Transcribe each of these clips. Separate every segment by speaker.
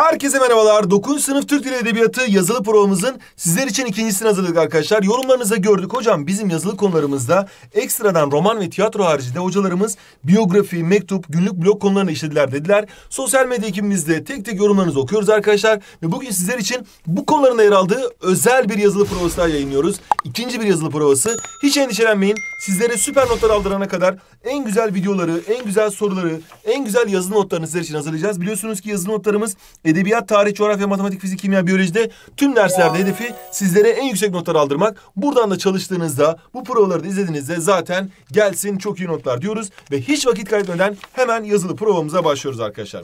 Speaker 1: Herkese merhabalar. 9. sınıf Türk Dili Edebiyatı yazılı provamızın sizler için ikincisini hazırladık arkadaşlar. Yorumlarınızı gördük. Hocam bizim yazılı konularımızda ekstradan roman ve tiyatro haricinde hocalarımız biyografi, mektup, günlük blog konularını işlediler dediler. Sosyal medya ekibimizde tek tek yorumlarınızı okuyoruz arkadaşlar. Ve bugün sizler için bu konuların yer aldığı özel bir yazılı provası daha yayınlıyoruz. İkinci bir yazılı provası. Hiç endişelenmeyin. Sizlere süper notlar aldırana kadar en güzel videoları, en güzel soruları, en güzel yazılı notlarını sizler için hazırlayacağız. Biliyorsunuz ki yazılı notlarımız edebiyat, tarih, coğrafya, matematik, fizik, kimya, biyolojide tüm derslerde hedefi sizlere en yüksek notlar aldırmak. Buradan da çalıştığınızda, bu provaları da izlediğinizde zaten gelsin çok iyi notlar diyoruz ve hiç vakit kaybetmeden hemen yazılı provamıza başlıyoruz arkadaşlar.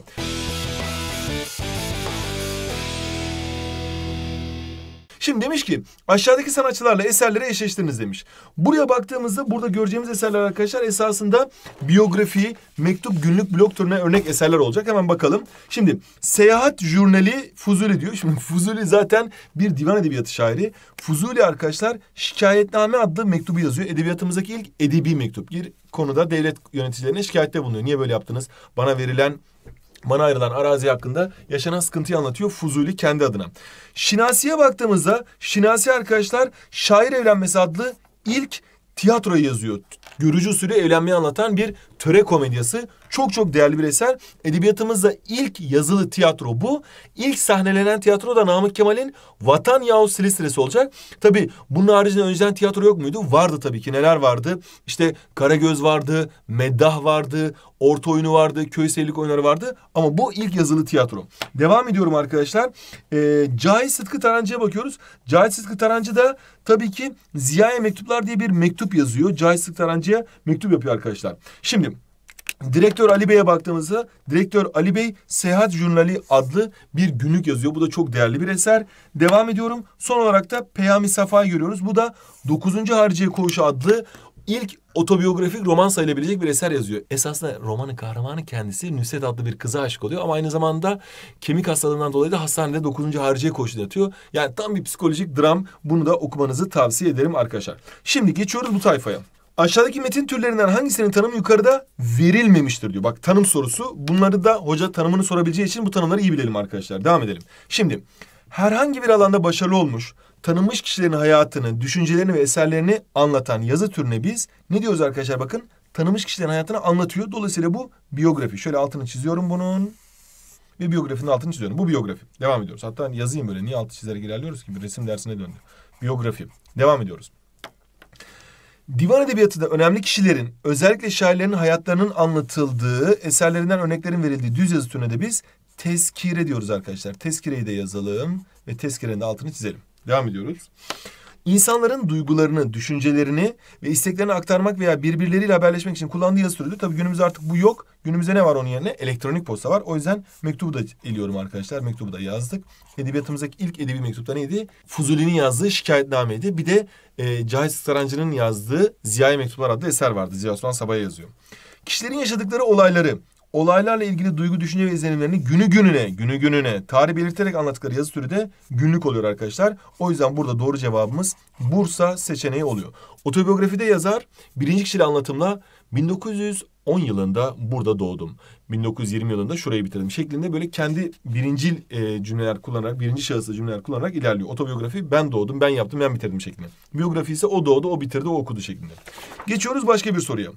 Speaker 1: Şimdi demiş ki aşağıdaki sanatçılarla eserleri eşleştiriniz demiş. Buraya baktığımızda burada göreceğimiz eserler arkadaşlar esasında biyografi, mektup, günlük, blog türüne örnek eserler olacak. Hemen bakalım. Şimdi Seyahat Jurnali Fuzuli diyor. Şimdi Fuzuli zaten bir divan edebiyatı şairi. Fuzuli arkadaşlar Şikayetname adlı mektubu yazıyor. Edebiyatımızdaki ilk edebi mektup. Bir konuda devlet yöneticilerine şikayette bulunuyor. Niye böyle yaptınız? Bana verilen bana ayrılan arazi hakkında yaşanan sıkıntıyı anlatıyor Fuzuli kendi adına. Şinasi'ye baktığımızda Şinasi arkadaşlar Şair Evlenmesi adlı ilk tiyatroyu yazıyor görücü usulü evlenmeyi anlatan bir töre komedyası. Çok çok değerli bir eser. Edebiyatımızda ilk yazılı tiyatro bu. İlk sahnelenen tiyatro da Namık Kemal'in Vatan Yahu Silsilesi olacak. Tabi bunun haricinde önceden tiyatro yok muydu? Vardı tabii ki. Neler vardı? İşte Karagöz vardı, Meddah vardı, orta oyunu vardı, köy seyirlik oyunları vardı. Ama bu ilk yazılı tiyatro. Devam ediyorum arkadaşlar. Ee, Cahit Sıtkı Tarancı'ya bakıyoruz. Cahit Sıtkı Tarancı da tabii ki Ziya'ya mektuplar diye bir mektup yazıyor. Cahit Sıtkı Tarancı Sabancı'ya mektup yapıyor arkadaşlar. Şimdi Direktör Ali Bey'e baktığımızda Direktör Ali Bey Seyahat Jurnali adlı bir günlük yazıyor. Bu da çok değerli bir eser. Devam ediyorum. Son olarak da Peyami Safa'yı görüyoruz. Bu da 9. Harciye Koğuşu adlı ilk otobiyografik roman sayılabilecek bir eser yazıyor. Esasında romanın kahramanı kendisi Nüset adlı bir kıza aşık oluyor ama aynı zamanda kemik hastalığından dolayı da hastanede 9. harciye koşu yatıyor. Yani tam bir psikolojik dram. Bunu da okumanızı tavsiye ederim arkadaşlar. Şimdi geçiyoruz bu tayfaya. Aşağıdaki metin türlerinden hangisinin tanımı yukarıda verilmemiştir diyor. Bak tanım sorusu. Bunları da hoca tanımını sorabileceği için bu tanımları iyi bilelim arkadaşlar. Devam edelim. Şimdi herhangi bir alanda başarılı olmuş, tanınmış kişilerin hayatını, düşüncelerini ve eserlerini anlatan yazı türüne biz ne diyoruz arkadaşlar bakın? Tanınmış kişilerin hayatını anlatıyor. Dolayısıyla bu biyografi. Şöyle altını çiziyorum bunun. Ve biyografinin altını çiziyorum. Bu biyografi. Devam ediyoruz. Hatta yazayım böyle. Niye altı çizerek ilerliyoruz ki? Bir resim dersine döndü. Biyografi. Devam ediyoruz. Divan edebiyatı da önemli kişilerin, özellikle şairlerin hayatlarının anlatıldığı, eserlerinden örneklerin verildiği düz yazı türüne de biz tezkire diyoruz arkadaşlar. Tezkireyi de yazalım ve tezkirenin altını çizelim. Devam ediyoruz. İnsanların duygularını, düşüncelerini ve isteklerini aktarmak veya birbirleriyle haberleşmek için kullandığı yazı türüdür. Tabii günümüzde artık bu yok. Günümüzde ne var onun yerine? Elektronik posta var. O yüzden mektubu da eliyorum arkadaşlar. Mektubu da yazdık. Edebiyatımızdaki ilk edebi mektupta neydi? Fuzuli'nin yazdığı şikayetnameydi. Bir de e, Cahit Sarancı'nın yazdığı Ziya Mektuplar adlı eser vardı. Ziya Osman Sabah'a yazıyor. Kişilerin yaşadıkları olayları olaylarla ilgili duygu, düşünce ve izlenimlerini günü gününe, günü gününe tarih belirterek anlattıkları yazı türü de günlük oluyor arkadaşlar. O yüzden burada doğru cevabımız Bursa seçeneği oluyor. Otobiyografide yazar birinci kişili anlatımla 1910 yılında burada doğdum. 1920 yılında şurayı bitirdim şeklinde böyle kendi birincil e, cümleler kullanarak, birinci şahıslı cümleler kullanarak ilerliyor. Otobiyografi ben doğdum, ben yaptım, ben bitirdim şeklinde. Biyografi ise o doğdu, o bitirdi, o okudu şeklinde. Geçiyoruz başka bir soruya.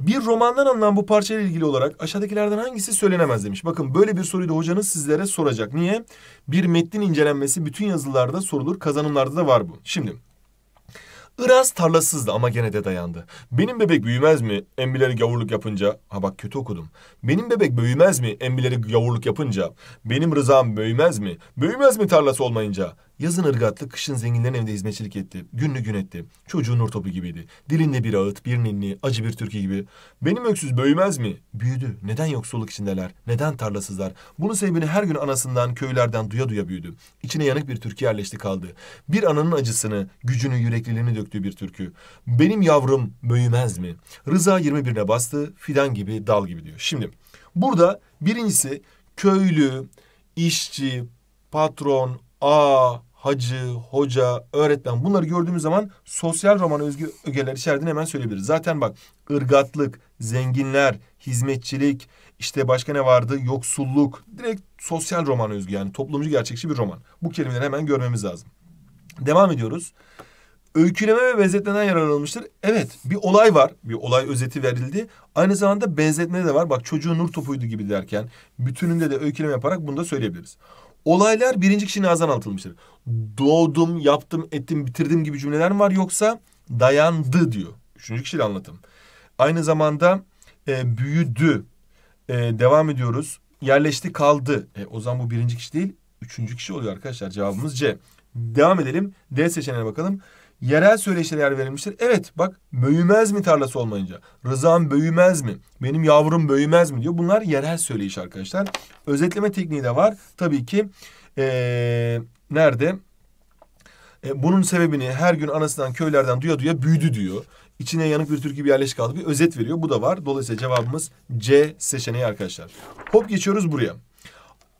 Speaker 1: Bir romandan alınan bu parçayla ilgili olarak aşağıdakilerden hangisi söylenemez demiş. Bakın böyle bir soruyu da hocanız sizlere soracak. Niye? Bir metnin incelenmesi bütün yazılarda sorulur. Kazanımlarda da var bu. Şimdi Iraz tarlasızdı ama gene de dayandı. Benim bebek büyümez mi embileri gavurluk yapınca? Ha bak kötü okudum. Benim bebek büyümez mi embileri gavurluk yapınca? Benim rızam büyümez mi? Büyümez mi tarlası olmayınca? Yazın ırgatlı, kışın zenginlerin evinde hizmetçilik etti. Günlü gün etti. Çocuğun nur topu gibiydi. Dilinde bir ağıt, bir ninni, acı bir türkü gibi. Benim öksüz büyümez mi? Büyüdü. Neden yoksulluk içindeler? Neden tarlasızlar? Bunun sebebini her gün anasından, köylerden duya duya büyüdü. İçine yanık bir türkü yerleşti kaldı. Bir ananın acısını, gücünü, yürekliliğini döktüğü bir türkü. Benim yavrum büyümez mi? Rıza 21'ine bastı. Fidan gibi, dal gibi diyor. Şimdi burada birincisi köylü, işçi, patron, A, hacı, hoca, öğretmen bunları gördüğümüz zaman sosyal roman özgü ögeler içerdiğini hemen söyleyebiliriz. Zaten bak ırgatlık, zenginler, hizmetçilik, işte başka ne vardı? Yoksulluk. Direkt sosyal roman özgü yani toplumcu gerçekçi bir roman. Bu kelimeleri hemen görmemiz lazım. Devam ediyoruz. Öyküleme ve benzetmeden yararlanılmıştır. Evet bir olay var. Bir olay özeti verildi. Aynı zamanda benzetme de var. Bak çocuğun nur topuydu gibi derken bütününde de öyküleme yaparak bunu da söyleyebiliriz. Olaylar birinci kişinin ağzından atılmıştır. Doğdum, yaptım, ettim, bitirdim gibi cümleler mi var yoksa dayandı diyor. Üçüncü kişiyle anlatım. Aynı zamanda e, büyüdü. E, devam ediyoruz. Yerleşti kaldı. E, o zaman bu birinci kişi değil. Üçüncü kişi oluyor arkadaşlar. Cevabımız C. Devam edelim. D seçeneğine bakalım. Yerel söyleşilere yer verilmiştir. Evet bak büyümez mi tarlası olmayınca. Rızam büyümez mi? Benim yavrum büyümez mi diyor. Bunlar yerel söyleyiş arkadaşlar. Özetleme tekniği de var. Tabii ki ee, nerede? E, bunun sebebini her gün anasından köylerden duya duya büyüdü diyor. İçine yanık bir türkü bir yerleşik kaldı. Bir özet veriyor. Bu da var. Dolayısıyla cevabımız C seçeneği arkadaşlar. Hop geçiyoruz buraya.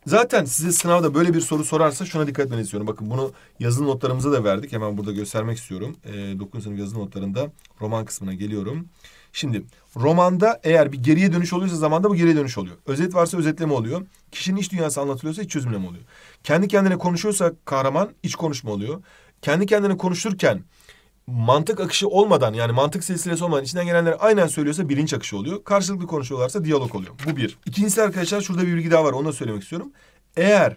Speaker 1: Zaten size sınavda böyle bir soru sorarsa şuna dikkat etmenizi istiyorum. Bakın bunu yazılı notlarımıza da verdik. Hemen burada göstermek istiyorum. E, ee, 9. sınıf yazılı notlarında roman kısmına geliyorum. Şimdi romanda eğer bir geriye dönüş oluyorsa zamanda bu geriye dönüş oluyor. Özet varsa özetleme oluyor. Kişinin iç dünyası anlatılıyorsa iç çözümleme oluyor. Kendi kendine konuşuyorsa kahraman iç konuşma oluyor. Kendi kendine konuşurken mantık akışı olmadan yani mantık silsilesi olmadan içinden gelenleri aynen söylüyorsa bilinç akışı oluyor. Karşılıklı konuşuyorlarsa diyalog oluyor. Bu bir. İkincisi arkadaşlar şurada bir bilgi daha var onu da söylemek istiyorum. Eğer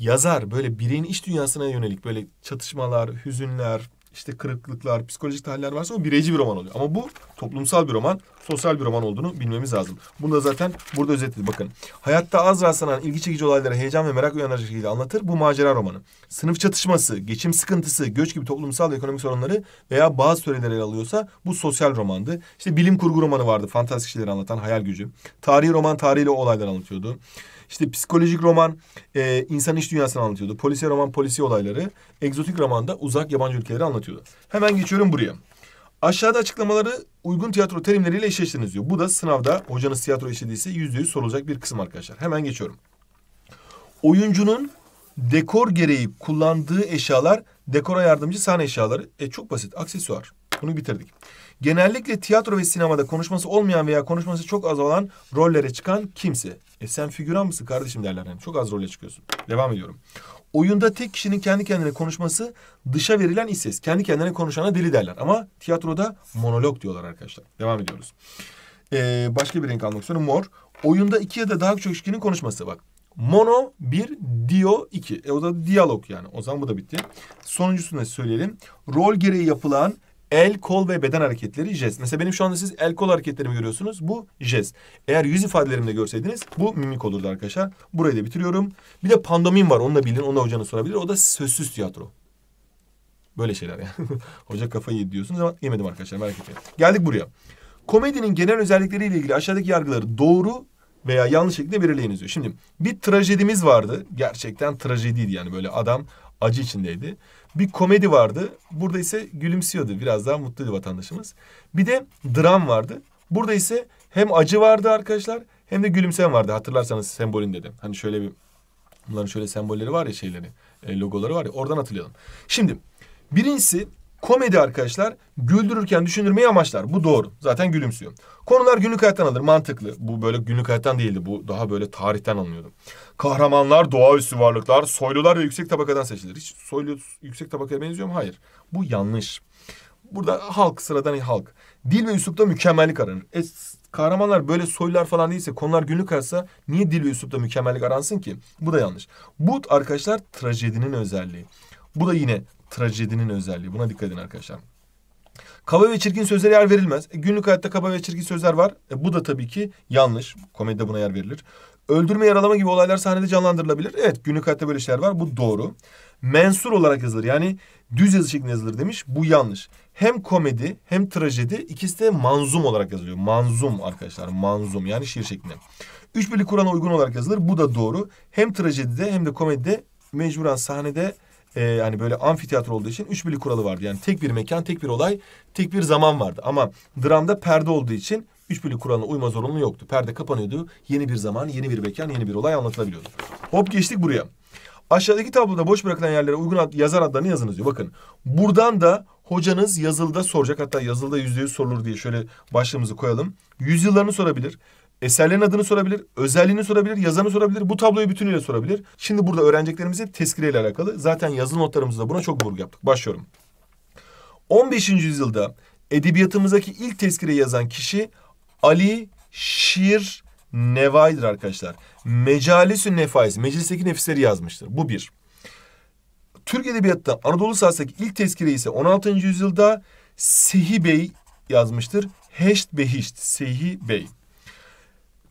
Speaker 1: yazar böyle bireyin iç dünyasına yönelik böyle çatışmalar, hüzünler, işte kırıklıklar, psikolojik tahaller varsa o bireyci bir roman oluyor. Ama bu toplumsal bir roman, sosyal bir roman olduğunu bilmemiz lazım. Bunu da zaten burada özetledi. Bakın. Hayatta az rastlanan ilgi çekici olayları heyecan ve merak uyandırıcı şekilde anlatır bu macera romanı. Sınıf çatışması, geçim sıkıntısı, göç gibi toplumsal ve ekonomik sorunları veya bazı töreler ele alıyorsa bu sosyal romandı. İşte bilim kurgu romanı vardı. Fantastik şeyleri anlatan hayal gücü. Tarihi roman tarihiyle olaylar anlatıyordu. İşte psikolojik roman e, insan iş dünyasını anlatıyordu. Polisiye roman polisi olayları. Egzotik roman da uzak yabancı ülkeleri anlatıyordu. Hemen geçiyorum buraya. Aşağıda açıklamaları uygun tiyatro terimleriyle eşleştiriniz diyor. Bu da sınavda hocanız tiyatro işlediyse yüzde yüz sorulacak bir kısım arkadaşlar. Hemen geçiyorum. Oyuncunun dekor gereği kullandığı eşyalar dekora yardımcı sahne eşyaları. E çok basit aksesuar. Bunu bitirdik. Genellikle tiyatro ve sinemada konuşması olmayan veya konuşması çok az olan rollere çıkan kimse. E sen figüran mısın kardeşim derler yani. Çok az rolle çıkıyorsun. Devam ediyorum. Oyunda tek kişinin kendi kendine konuşması dışa verilen iç ses. Kendi kendine konuşana deli derler. Ama tiyatroda monolog diyorlar arkadaşlar. Devam ediyoruz. Ee, başka bir renk almak istiyorum. Mor. Oyunda iki ya da daha çok kişinin konuşması. Bak Mono bir, dio iki. E o da diyalog yani. O zaman bu da bitti. Sonuncusunu da söyleyelim. Rol gereği yapılan el, kol ve beden hareketleri jest. Mesela benim şu anda siz el kol hareketlerimi görüyorsunuz. Bu jest. Eğer yüz ifadelerimi görseydiniz bu mimik olurdu arkadaşlar. Burayı da bitiriyorum. Bir de pandomim var. Onu da bilin. Onu da hocanız sorabilir. O da sözsüz tiyatro. Böyle şeyler yani. Hoca kafayı yedi diyorsunuz ama yemedim arkadaşlar merak etmeyin. Geldik buraya. Komedinin genel özellikleriyle ilgili aşağıdaki yargıları doğru veya yanlış şekilde belirleyiniz diyor. Şimdi bir trajedimiz vardı. Gerçekten trajediydi yani böyle adam acı içindeydi. Bir komedi vardı. Burada ise gülümsüyordu. Biraz daha mutluydu vatandaşımız. Bir de dram vardı. Burada ise hem acı vardı arkadaşlar hem de gülümseme vardı. Hatırlarsanız sembolün dedim. Hani şöyle bir bunların şöyle sembolleri var ya şeyleri, e, logoları var ya oradan hatırlayalım. Şimdi birincisi Komedi arkadaşlar güldürürken düşündürmeyi amaçlar. Bu doğru. Zaten gülümsüyor. Konular günlük hayattan alır. Mantıklı. Bu böyle günlük hayattan değildi. Bu daha böyle tarihten alınıyordu. Kahramanlar, doğaüstü varlıklar, soylular ve yüksek tabakadan seçilir. Hiç soylu yüksek tabakaya benziyor mu? Hayır. Bu yanlış. Burada halk, sıradan halk. Dil ve üslupta mükemmellik aranır. E, kahramanlar böyle soylular falan değilse, konular günlük arasa niye dil ve üslupta mükemmellik aransın ki? Bu da yanlış. Bu arkadaşlar trajedinin özelliği. Bu da yine trajedinin özelliği. Buna dikkat edin arkadaşlar. Kaba ve çirkin sözlere yer verilmez. E, günlük hayatta kaba ve çirkin sözler var. E, bu da tabii ki yanlış. Komedide buna yer verilir. Öldürme, yaralama gibi olaylar sahnede canlandırılabilir. Evet, günlük hayatta böyle şeyler var. Bu doğru. Mensur olarak yazılır. Yani düz yazı şeklinde yazılır demiş. Bu yanlış. Hem komedi hem trajedi ikisi de manzum olarak yazılıyor. Manzum arkadaşlar. Manzum yani şiir şeklinde. Üç birlik Kur'an'a uygun olarak yazılır. Bu da doğru. Hem trajedide hem de komedide mecburen sahnede e, hani böyle amfiteyatro olduğu için üç birlik kuralı vardı. Yani tek bir mekan, tek bir olay, tek bir zaman vardı. Ama dramda perde olduğu için üç birlik kuralına uyma zorunluluğu yoktu. Perde kapanıyordu. Yeni bir zaman, yeni bir mekan, yeni bir olay anlatılabiliyordu. Hop geçtik buraya. Aşağıdaki tabloda boş bırakılan yerlere uygun ad, yazar adlarını yazınız diyor. Bakın buradan da hocanız yazılıda soracak. Hatta yazılıda yüzde yüz sorulur diye şöyle başlığımızı koyalım. Yüzyıllarını sorabilir. Eserlerin adını sorabilir, özelliğini sorabilir, yazanı sorabilir, bu tabloyu bütünüyle sorabilir. Şimdi burada öğreneceklerimiz hep tezkireyle alakalı. Zaten yazılı notlarımızda buna çok vurgu yaptık. Başlıyorum. 15. yüzyılda edebiyatımızdaki ilk tezkireyi yazan kişi Ali Şir Nevai'dir arkadaşlar. Mecalisü Nefais, meclisteki nefisleri yazmıştır. Bu bir. Türk edebiyatında Anadolu sahasındaki ilk tezkire ise 16. yüzyılda Sehi Bey yazmıştır. Heşt Behişt, Sehi Bey.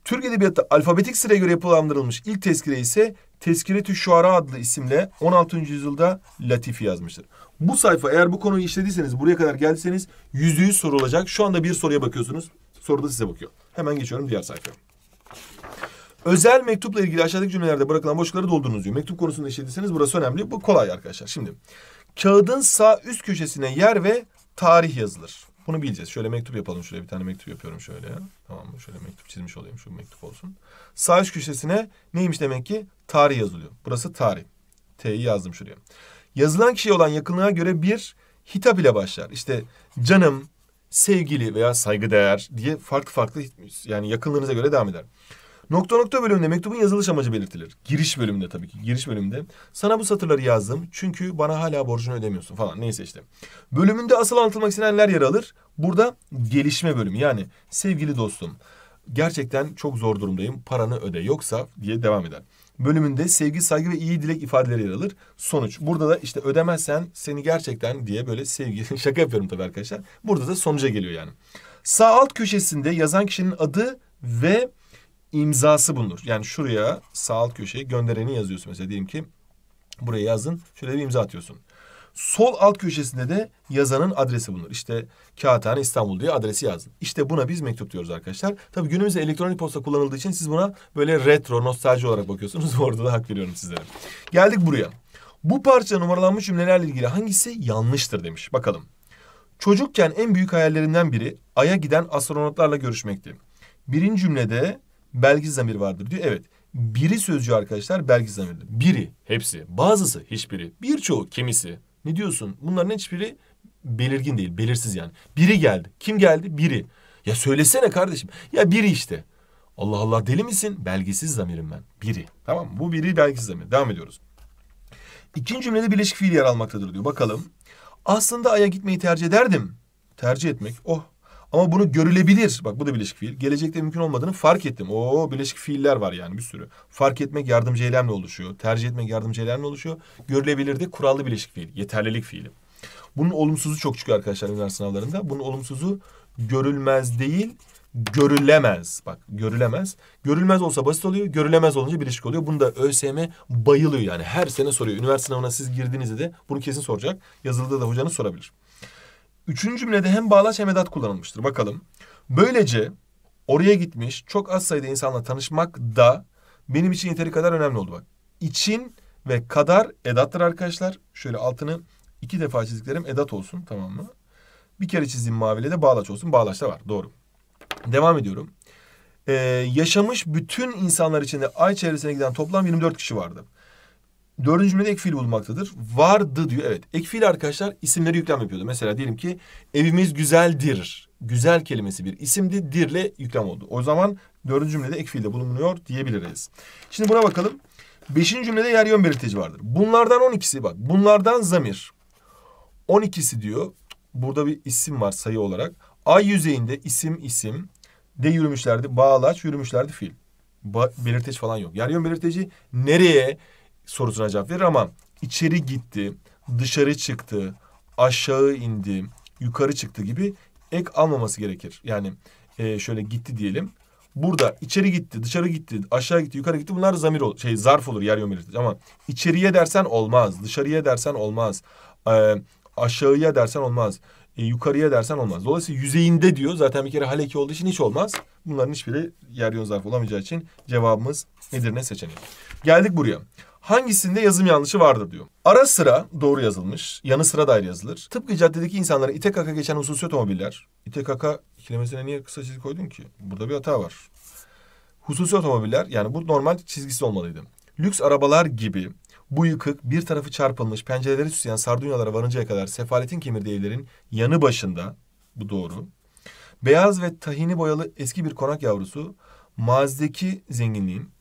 Speaker 1: Türk Edebiyatı alfabetik sıraya göre yapılandırılmış ilk tezkire ise Tezkiretü Şuara adlı isimle 16. yüzyılda Latif yazmıştır. Bu sayfa eğer bu konuyu işlediyseniz, buraya kadar geldiyseniz yüzde yüz soru Şu anda bir soruya bakıyorsunuz. Soru da size bakıyor. Hemen geçiyorum diğer sayfaya. Özel mektupla ilgili aşağıdaki cümlelerde bırakılan boşlukları doldurunuz diyor. Mektup konusunda işlediyseniz burası önemli. Bu kolay arkadaşlar. Şimdi kağıdın sağ üst köşesine yer ve tarih yazılır. Bunu bileceğiz. Şöyle mektup yapalım. Şöyle bir tane mektup yapıyorum şöyle. Tamam mı? Şöyle mektup çizmiş olayım. Şu mektup olsun. Sağ üst köşesine neymiş demek ki? Tarih yazılıyor. Burası tarih. T'yi yazdım şuraya. Yazılan kişiye olan yakınlığa göre bir hitap ile başlar. İşte canım, sevgili veya saygıdeğer diye farklı farklı yani yakınlığınıza göre devam eder. Nokta nokta bölümünde mektubun yazılış amacı belirtilir. Giriş bölümünde tabii ki. Giriş bölümünde. Sana bu satırları yazdım çünkü bana hala borcunu ödemiyorsun falan. Neyse işte. Bölümünde asıl anlatılmak istenenler yer alır. Burada gelişme bölümü yani sevgili dostum gerçekten çok zor durumdayım paranı öde yoksa diye devam eder. Bölümünde sevgi, saygı ve iyi dilek ifadeleri yer alır. Sonuç. Burada da işte ödemezsen seni gerçekten diye böyle sevgi şaka yapıyorum tabii arkadaşlar. Burada da sonuca geliyor yani. Sağ alt köşesinde yazan kişinin adı ve imzası bulunur. Yani şuraya sağ alt köşeye göndereni yazıyorsun. Mesela diyelim ki buraya yazın Şöyle bir imza atıyorsun. Sol alt köşesinde de yazanın adresi bulunur. İşte Kağıthane İstanbul diye adresi yazdın. İşte buna biz mektup diyoruz arkadaşlar. Tabii günümüzde elektronik posta kullanıldığı için siz buna böyle retro, nostalji olarak bakıyorsunuz. Orada da hak veriyorum sizlere. Geldik buraya. Bu parça numaralanmış cümlelerle ilgili hangisi yanlıştır demiş. Bakalım. Çocukken en büyük hayallerinden biri Ay'a giden astronotlarla görüşmekti. Birinci cümlede belgiz zamir vardır diyor. Evet. Biri sözcüğü arkadaşlar belgiz zamirdir. Biri, hepsi, bazısı, hiçbiri, birçoğu, kimisi. Ne diyorsun? Bunların hiçbiri belirgin değil, belirsiz yani. Biri geldi. Kim geldi? Biri. Ya söylesene kardeşim. Ya biri işte. Allah Allah deli misin? Belgisiz zamirim ben. Biri. Tamam mı? Bu biri belgisiz zamir. Devam ediyoruz. İkinci cümlede birleşik fiil yer almaktadır diyor. Bakalım. Aslında aya gitmeyi tercih ederdim. Tercih etmek. Oh ama bunu görülebilir. Bak bu da bileşik fiil. Gelecekte mümkün olmadığını fark ettim. Oo bileşik fiiller var yani bir sürü. Fark etmek yardımcı eylemle oluşuyor. Tercih etmek yardımcı eylemle oluşuyor. Görülebilir de kurallı bileşik fiil. Yeterlilik fiili. Bunun olumsuzu çok çıkıyor arkadaşlar üniversite sınavlarında. Bunun olumsuzu görülmez değil, görülemez. Bak görülemez. Görülmez olsa basit oluyor. Görülemez olunca bileşik oluyor. Bunu da ÖSYM bayılıyor yani. Her sene soruyor. Üniversite sınavına siz girdiğinizde de bunu kesin soracak. Yazılıda da hocanız sorabilir. Üçüncü cümlede hem bağlaç hem edat kullanılmıştır. Bakalım. Böylece oraya gitmiş çok az sayıda insanla tanışmak da benim için yeteri kadar önemli oldu. Bak İçin ve kadar edattır arkadaşlar. Şöyle altını iki defa çizdiklerim edat olsun tamam mı? Bir kere çizdiğim maviyle de bağlaç olsun. Bağlaç da var doğru. Devam ediyorum. Ee, yaşamış bütün insanlar içinde ay çevresine giden toplam 24 kişi vardı. Dördüncü cümlede ek fiil bulmaktadır. Vardı diyor. Evet. Ek fiil arkadaşlar isimleri yüklem yapıyordu. Mesela diyelim ki evimiz güzeldir. Güzel kelimesi bir isimdi. Dirle yüklem oldu. O zaman dördüncü cümlede ek fiilde bulunuyor diyebiliriz. Şimdi buna bakalım. Beşinci cümlede yer yön belirtici vardır. Bunlardan on ikisi bak. Bunlardan zamir. On ikisi diyor. Burada bir isim var sayı olarak. Ay yüzeyinde isim isim. De yürümüşlerdi. Bağlaç yürümüşlerdi fiil. Ba belirteç falan yok. Yer yön belirteci nereye, sorusuna cevap verir ama içeri gitti, dışarı çıktı, aşağı indi, yukarı çıktı gibi ek almaması gerekir. Yani e, şöyle gitti diyelim. Burada içeri gitti, dışarı gitti, aşağı gitti, yukarı gitti. Bunlar zamir ol, şey zarf olur yer yön Ama içeriye dersen olmaz, dışarıya dersen olmaz, e, aşağıya dersen olmaz, e, yukarıya dersen olmaz. Dolayısıyla yüzeyinde diyor. Zaten bir kere haleki olduğu için hiç olmaz. Bunların hiçbiri yer yön zarf olamayacağı için cevabımız nedir ne seçeneği. Geldik buraya hangisinde yazım yanlışı vardır diyor. Ara sıra doğru yazılmış, yanı sıra dair yazılır. Tıpkı caddedeki insanlara ite kaka geçen hususi otomobiller. İte kaka kelimesine niye kısa çizgi koydun ki? Burada bir hata var. Hususi otomobiller yani bu normal çizgisi olmalıydı. Lüks arabalar gibi bu yıkık bir tarafı çarpılmış pencereleri süsleyen sardunyalara varıncaya kadar sefaletin kemirdiği evlerin yanı başında bu doğru. Beyaz ve tahini boyalı eski bir konak yavrusu mazideki zenginliğin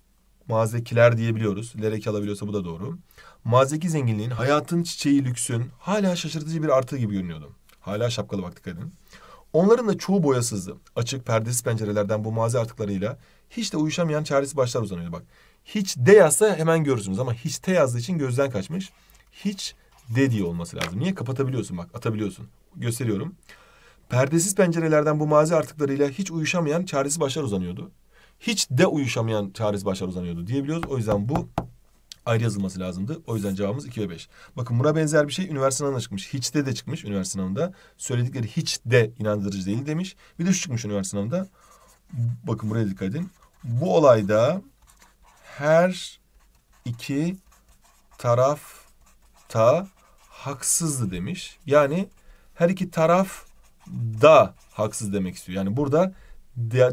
Speaker 1: Mazekiler diyebiliyoruz. Lerek alabiliyorsa bu da doğru. Mazeki zenginliğin, hayatın çiçeği lüksün hala şaşırtıcı bir artığı gibi görünüyordu. Hala şapkalı baktık dikkat edin. Onların da çoğu boyasızdı. Açık perdesiz pencerelerden bu mazi artıklarıyla hiç de uyuşamayan çaresi başlar uzanıyordu bak. Hiç de yazsa hemen görürsünüz ama hiç de yazdığı için gözden kaçmış. Hiç de diye olması lazım. Niye? Kapatabiliyorsun bak atabiliyorsun. Gösteriyorum. Perdesiz pencerelerden bu mazi artıklarıyla hiç uyuşamayan çaresi başlar uzanıyordu hiç de uyuşamayan Çağrıs Başar uzanıyordu diyebiliyoruz. O yüzden bu ayrı yazılması lazımdı. O yüzden cevabımız 2 ve 5. Bakın buna benzer bir şey üniversite sınavına çıkmış. Hiç de de çıkmış üniversite sınavında. Söyledikleri hiç de inandırıcı değil demiş. Bir de şu çıkmış üniversite sınavında. Bakın buraya dikkat edin. Bu olayda her iki taraf da haksızdı demiş. Yani her iki taraf da haksız demek istiyor. Yani burada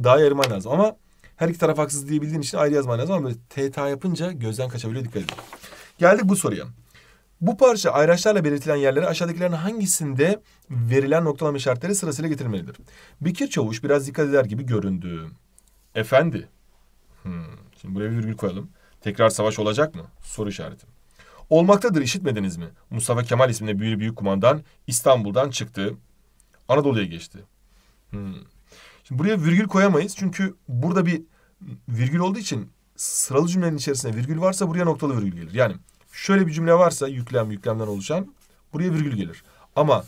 Speaker 1: daha ayırman lazım ama her iki taraf haksız diyebildiğin için ayrı yazman lazım ama böyle TT yapınca gözden kaçabiliyor dikkat edin. Geldik bu soruya. Bu parça ayraçlarla belirtilen yerlere aşağıdakilerin hangisinde verilen noktalama işaretleri sırasıyla getirilmelidir? Bekir Çavuş biraz dikkat eder gibi göründü. Efendi. Hmm. Şimdi buraya bir virgül koyalım. Tekrar savaş olacak mı? Soru işareti. Olmaktadır işitmediniz mi? Mustafa Kemal isminde bir büyük kumandan İstanbul'dan çıktı. Anadolu'ya geçti. Hmm. Şimdi buraya virgül koyamayız çünkü burada bir virgül olduğu için sıralı cümlenin içerisinde virgül varsa buraya noktalı virgül gelir. Yani şöyle bir cümle varsa yüklem yüklemden oluşan buraya virgül gelir. Ama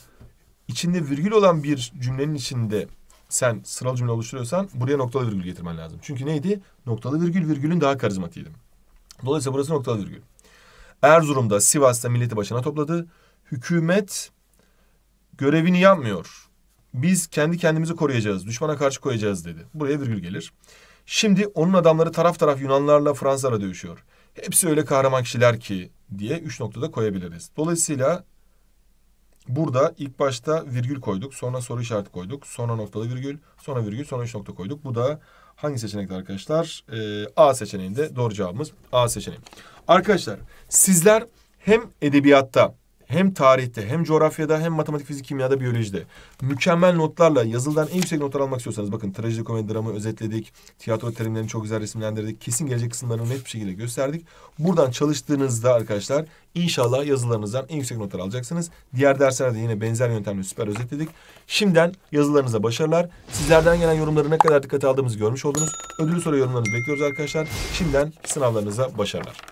Speaker 1: içinde virgül olan bir cümlenin içinde sen sıralı cümle oluşturuyorsan buraya noktalı virgül getirmen lazım. Çünkü neydi? Noktalı virgül virgülün daha karizmatiydi. Dolayısıyla burası noktalı virgül. Erzurum'da, Sivas'ta milleti başına topladı. Hükümet görevini yapmıyor. Biz kendi kendimizi koruyacağız, düşmana karşı koyacağız dedi. Buraya virgül gelir. Şimdi onun adamları taraf taraf Yunanlarla Fransızlarla dövüşüyor. Hepsi öyle kahraman kişiler ki diye üç noktada koyabiliriz. Dolayısıyla burada ilk başta virgül koyduk. Sonra soru işareti koyduk. Sonra noktada virgül. Sonra virgül. Sonra üç nokta koyduk. Bu da hangi seçenekte arkadaşlar? Ee, A seçeneğinde doğru cevabımız A seçeneği. Arkadaşlar sizler hem edebiyatta hem tarihte hem coğrafyada hem matematik, fizik, kimyada, biyolojide mükemmel notlarla yazıldan en yüksek notlar almak istiyorsanız bakın komedi dramı özetledik. Tiyatro terimlerini çok güzel resimlendirdik. Kesin gelecek kısımlarını net bir şekilde gösterdik. Buradan çalıştığınızda arkadaşlar inşallah yazılarınızdan en yüksek notlar alacaksınız. Diğer derslerde yine benzer yöntemle süper özetledik. Şimdiden yazılarınıza başarılar. Sizlerden gelen yorumları ne kadar dikkate aldığımızı görmüş oldunuz. Ödülü soru yorumlarınızı bekliyoruz arkadaşlar. Şimdiden sınavlarınıza başarılar.